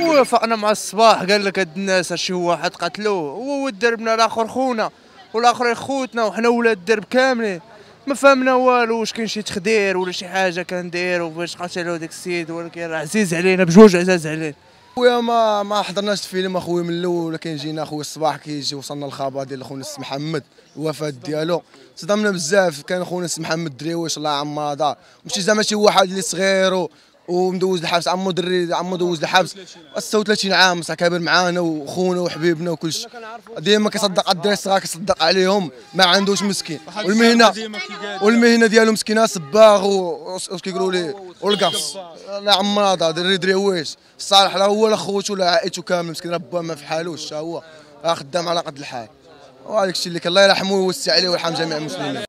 وفقنا مع الصباح قال لك هاد الناس شي واحد قتلوه هو دربنا الاخر خونا والاخر خوتنا وحنا ولاد الدرب كاملين ما فهمنا والو واش كاين شي تخدير ولا شي حاجه كنديرو باش قتلوا داك السيد ولكن راه عزيز علينا بجوج عزاز علينا خويا ما ما حضرناش الفيلم اخويا من الاول ولكن جينا اخويا الصباح كيجي وصلنا الخبر ديال خونا السي محمد الوفاه ديالو صدمنا بزاف كان خونا السي محمد الدريويش الله يعمره دار ماشي زعما شي واحد اللي صغير ومدوز الحبس عمو دري عمو دوز الحبس 36 عام صح كابر معانا وخونا وحبيبنا وكل شيء ديما كيصدق الدراري الصغار كيصدق عليهم ما عندوش مسكين والمهنه والمهنه ديالو مسكينه صباغ واش كيقولوا ليه والقص لا عمراضه دري دري واش صالح لا هو لا خوتو لا عائلته كامل مسكين رباه ما في حالوش حتى هو خدام على قد الحال وهذاك الشيء اللي كان الله يرحمه ويوسع عليه ويرحم جميع المسلمين